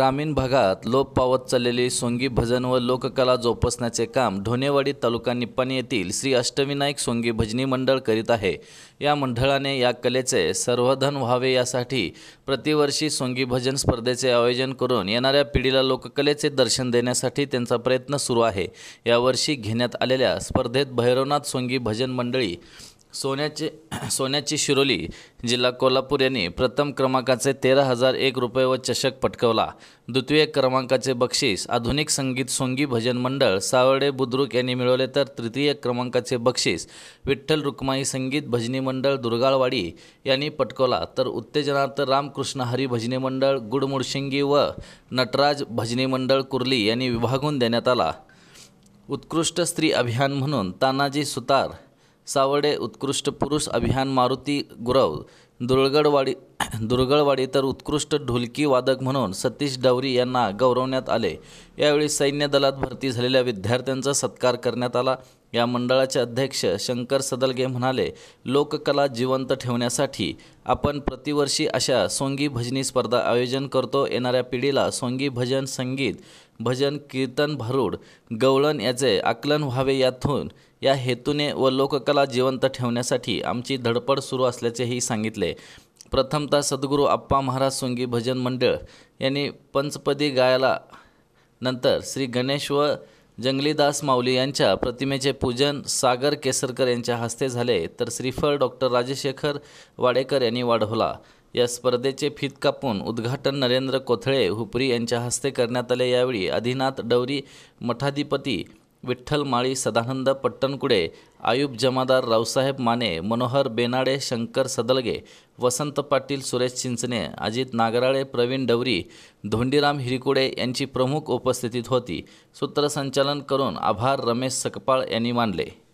ग्रामीण भागात लोप पावत चाललेली सोंगी भजन व लोककला जोपासण्याचे काम ढोणेवाडी तालुका निप्पाणी येथील श्री अष्टविनायक सोंगी भजनी मंडळ करीत आहे या मंडळाने या कलेचे सर्वधन व्हावे यासाठी प्रतिवर्षी सोंगी भजन स्पर्धेचे आयोजन करून येणाऱ्या पिढीला लोककलेचे दर्शन देण्यासाठी त्यांचा प्रयत्न सुरू आहे यावर्षी घेण्यात आलेल्या स्पर्धेत भैरवनाथ सोंगी भजन मंडळी सोन्याचे सोन्याची शिरोली जिल्हा कोल्हापूर यांनी प्रथम क्रमांकाचे तेरा हजार एक रुपये व चषक पटकवला द्वितीय क्रमांकाचे बक्षीस आधुनिक संगीत सोंगी भजन मंडळ सावर्डे बुद्रुक यांनी मिळवले तर तृतीय क्रमांकाचे बक्षीस विठ्ठल रुक्माई संगीत भजनी मंडळ दुर्गाळवाडी यांनी पटकवला तर उत्तेजनार्थ रामकृष्ण हरी भजनी मंडळ गुडमुडशिंगी व नटराज भजनी मंडळ कुर्ली यांनी विभागून देण्यात आला उत्कृष्ट स्त्री अभियान म्हणून तानाजी सुतार सावडे उत्कृष्ट पुरुष अभियान मारुती गुरव दुरळगडवाडी दुर्गळवाडी तर उत्कृष्ट ढोलकी वादक म्हणून सतीश डावरी यांना गौरवण्यात आले यावेळी सैन्य दलात भरती झालेल्या विद्यार्थ्यांचा सत्कार करण्यात आला या मंडळाचे अध्यक्ष शंकर सदलगे म्हणाले लोककला जिवंत ठेवण्यासाठी आपण प्रतिवर्षी अशा सोंगी भजनी स्पर्धा आयोजन करतो येणाऱ्या पिढीला सोंगी भजन संगीत भजन कीर्तन भरूड गवळण याचे आकलन व्हावे यातून या हेतूने व लोककला जिवंत ठेवण्यासाठी आमची धडपड सुरू असल्याचेही सांगितले प्रथमतः सद्गुरू आप्पा महाराज सोंगी भजन मंडळ यांनी पंचपदी गायला नंतर श्री गणेश व जंगलीदास माऊली यांच्या प्रतिमेचे पूजन सागर केसरकर यांच्या हस्ते झाले तर श्रीफळ डॉक्टर राजशेखर वाडेकर यांनी वाढवला या स्पर्धेचे फित कापून उद्घाटन नरेंद्र कोथळे हुपरी यांच्या हस्ते करण्यात आले यावेळी आदिनाथ डवरी मठाधिपती विठ्ठल माळी सदानंद पट्टणकुडे आयुब जमादार रावसाहेब माने मनोहर बेनाडे शंकर सदलगे वसंत पाटील सुरेश चिंचणे अजित नागराळे प्रवीण डवरी धोंडीराम हिरिकुडे यांची प्रमुख उपस्थितीत होती सूत्रसंचालन करून आभार रमेश सकपाळ यांनी मानले